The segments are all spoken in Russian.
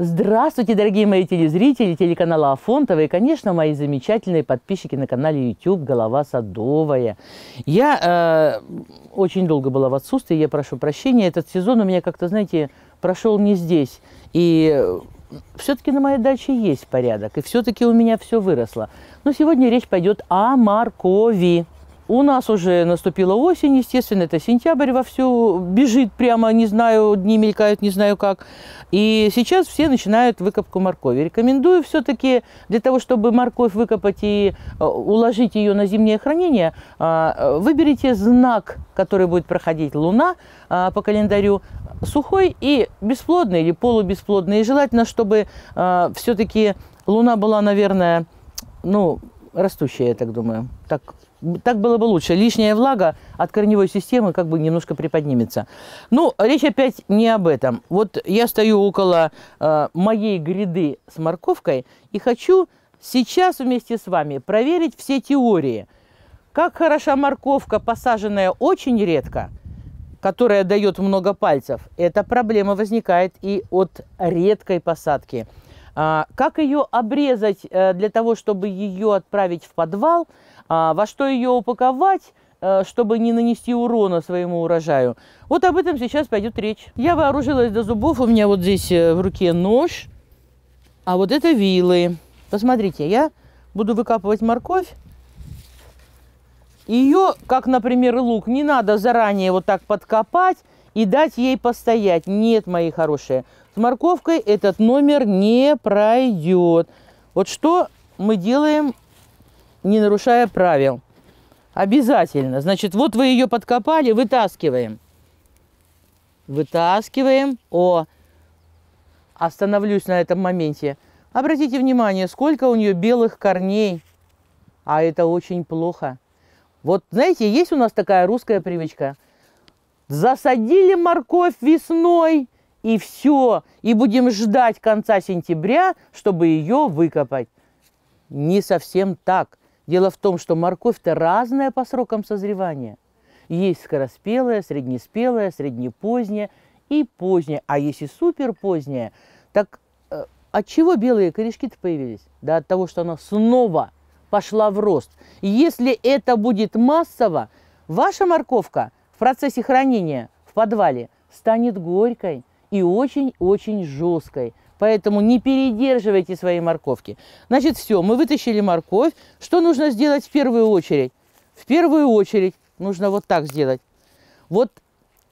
Здравствуйте, дорогие мои телезрители телеканала Афонтова и, конечно, мои замечательные подписчики на канале YouTube «Голова садовая». Я э, очень долго была в отсутствии, я прошу прощения. Этот сезон у меня как-то, знаете, прошел не здесь. И э, все-таки на моей даче есть порядок, и все-таки у меня все выросло. Но сегодня речь пойдет о моркови. У нас уже наступила осень, естественно, это сентябрь вовсю, бежит прямо, не знаю, дни мелькают, не знаю как. И сейчас все начинают выкопку моркови. Рекомендую все-таки для того, чтобы морковь выкопать и э, уложить ее на зимнее хранение, а, выберите знак, который будет проходить луна а, по календарю, сухой и бесплодный или полубесплодный. И желательно, чтобы а, все-таки луна была, наверное, ну, растущая, я так думаю. Так, так было бы лучше. Лишняя влага от корневой системы как бы немножко приподнимется. Ну, речь опять не об этом. Вот я стою около э, моей гряды с морковкой и хочу сейчас вместе с вами проверить все теории. Как хороша морковка, посаженная очень редко, которая дает много пальцев. Эта проблема возникает и от редкой посадки – а, как ее обрезать э, для того, чтобы ее отправить в подвал? А, во что ее упаковать? Э, чтобы не нанести урона своему урожаю. Вот об этом сейчас пойдет речь. Я вооружилась до зубов, у меня вот здесь э, в руке нож, а вот это вилы. Посмотрите, я буду выкапывать морковь. Ее, как, например, лук, не надо заранее вот так подкопать и дать ей постоять. Нет, мои хорошие морковкой этот номер не пройдет. Вот что мы делаем, не нарушая правил. Обязательно. Значит, вот вы ее подкопали, вытаскиваем. Вытаскиваем. О, остановлюсь на этом моменте. Обратите внимание, сколько у нее белых корней. А это очень плохо. Вот, знаете, есть у нас такая русская привычка. Засадили морковь весной – и все. И будем ждать конца сентября, чтобы ее выкопать. Не совсем так. Дело в том, что морковь-то разная по срокам созревания. Есть скороспелая, среднеспелая, среднепоздняя и поздняя. А если суперпоздняя, так э, от чего белые корешки-то появились? Да от того, что она снова пошла в рост. если это будет массово, ваша морковка в процессе хранения в подвале станет горькой и очень-очень жесткой. Поэтому не передерживайте свои морковки. Значит, все, мы вытащили морковь. Что нужно сделать в первую очередь? В первую очередь нужно вот так сделать. Вот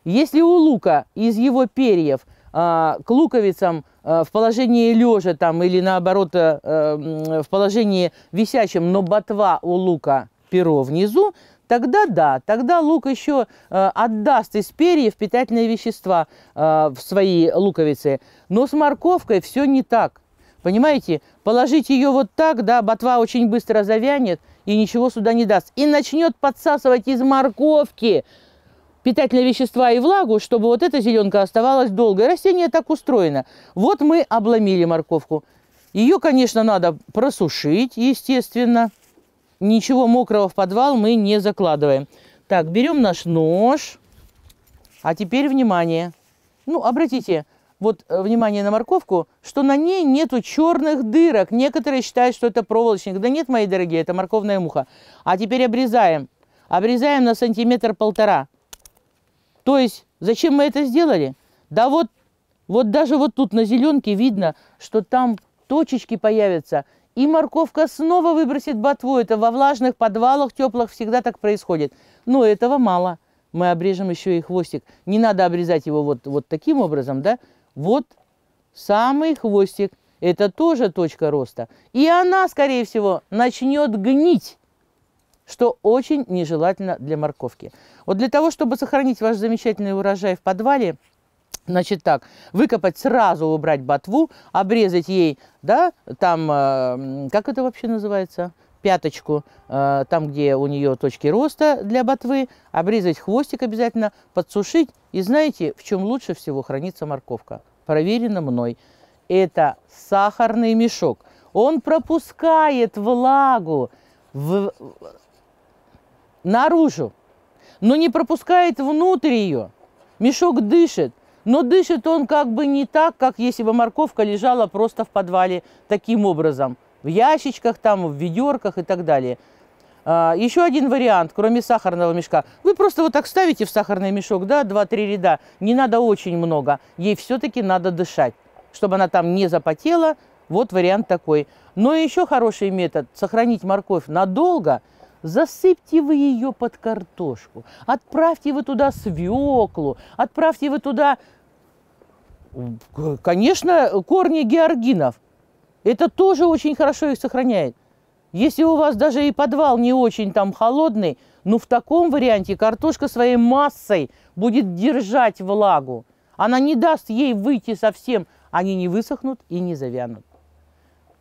если у лука из его перьев а, к луковицам а, в положении лежа там или наоборот а, в положении висящем, но ботва у лука перо внизу, тогда да, тогда лук еще э, отдаст из перьев питательные вещества э, в свои луковицы. Но с морковкой все не так. Понимаете, положить ее вот так, да, ботва очень быстро завянет и ничего сюда не даст. И начнет подсасывать из морковки питательные вещества и влагу, чтобы вот эта зеленка оставалась долго. И растение так устроено. Вот мы обломили морковку. Ее, конечно, надо просушить, естественно. Ничего мокрого в подвал мы не закладываем. Так, берем наш нож. А теперь внимание. Ну, обратите, вот э, внимание на морковку, что на ней нету черных дырок. Некоторые считают, что это проволочник. Да нет, мои дорогие, это морковная муха. А теперь обрезаем. Обрезаем на сантиметр-полтора. То есть, зачем мы это сделали? Да вот, вот даже вот тут на зеленке видно, что там точечки появятся и морковка снова выбросит ботву. Это во влажных подвалах, теплых всегда так происходит. Но этого мало. Мы обрежем еще и хвостик. Не надо обрезать его вот, вот таким образом, да? Вот самый хвостик. Это тоже точка роста. И она, скорее всего, начнет гнить, что очень нежелательно для морковки. Вот для того, чтобы сохранить ваш замечательный урожай в подвале, Значит так, выкопать сразу, убрать ботву, обрезать ей, да, там, э, как это вообще называется, пяточку, э, там, где у нее точки роста для ботвы, обрезать хвостик обязательно, подсушить. И знаете, в чем лучше всего хранится морковка? Проверено мной. Это сахарный мешок. Он пропускает влагу в... наружу, но не пропускает внутрь ее. Мешок дышит. Но дышит он как бы не так, как если бы морковка лежала просто в подвале таким образом. В ящичках там, в ведерках и так далее. А, еще один вариант, кроме сахарного мешка. Вы просто вот так ставите в сахарный мешок, да, 2-3 ряда. Не надо очень много. Ей все-таки надо дышать, чтобы она там не запотела. Вот вариант такой. Но еще хороший метод – сохранить морковь надолго – засыпьте вы ее под картошку, отправьте вы туда свеклу, отправьте вы туда Конечно, корни георгинов. Это тоже очень хорошо их сохраняет. Если у вас даже и подвал не очень там холодный, но ну, в таком варианте картошка своей массой будет держать влагу. Она не даст ей выйти совсем, они не высохнут и не завянут.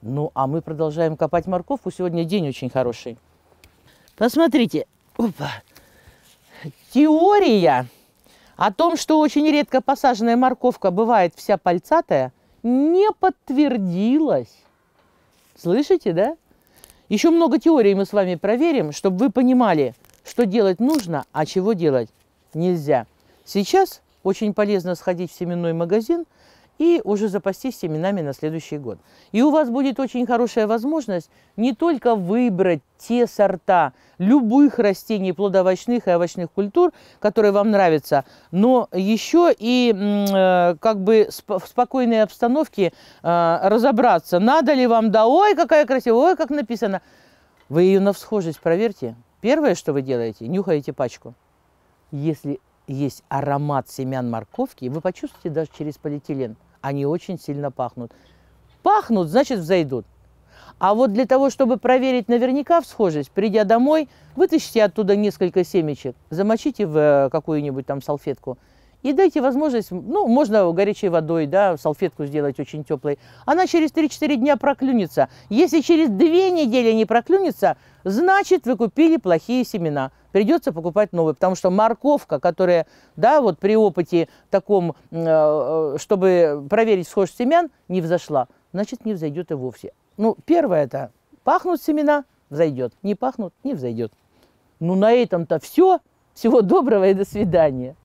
Ну, а мы продолжаем копать морковку. Сегодня день очень хороший. Посмотрите. Опа. Теория о том, что очень редко посаженная морковка бывает вся пальцатая, не подтвердилось. Слышите, да? Еще много теорий мы с вами проверим, чтобы вы понимали, что делать нужно, а чего делать нельзя. Сейчас очень полезно сходить в семенной магазин – и уже запастись семенами на следующий год. И у вас будет очень хорошая возможность не только выбрать те сорта любых растений, плодоовощных и овощных культур, которые вам нравятся, но еще и э, как бы в спокойной обстановке э, разобраться, надо ли вам, да ой, какая красивая, ой, как написано. Вы ее на всхожесть проверьте. Первое, что вы делаете, нюхаете пачку. Если есть аромат семян морковки, вы почувствуете даже через полиэтилен – они очень сильно пахнут. Пахнут, значит, взойдут. А вот для того, чтобы проверить наверняка всхожесть, придя домой, вытащите оттуда несколько семечек, замочите в э, какую-нибудь там салфетку и дайте возможность, ну, можно горячей водой, да, салфетку сделать очень теплой. Она через 3-4 дня проклюнется. Если через 2 недели не проклюнется, значит, вы купили плохие семена придется покупать новый, потому что морковка, которая, да, вот при опыте таком, э, э, чтобы проверить схожесть семян, не взошла, значит, не взойдет и вовсе. Ну, первое это пахнут семена, взойдет, не пахнут, не взойдет. Ну, на этом-то все. Всего доброго и до свидания.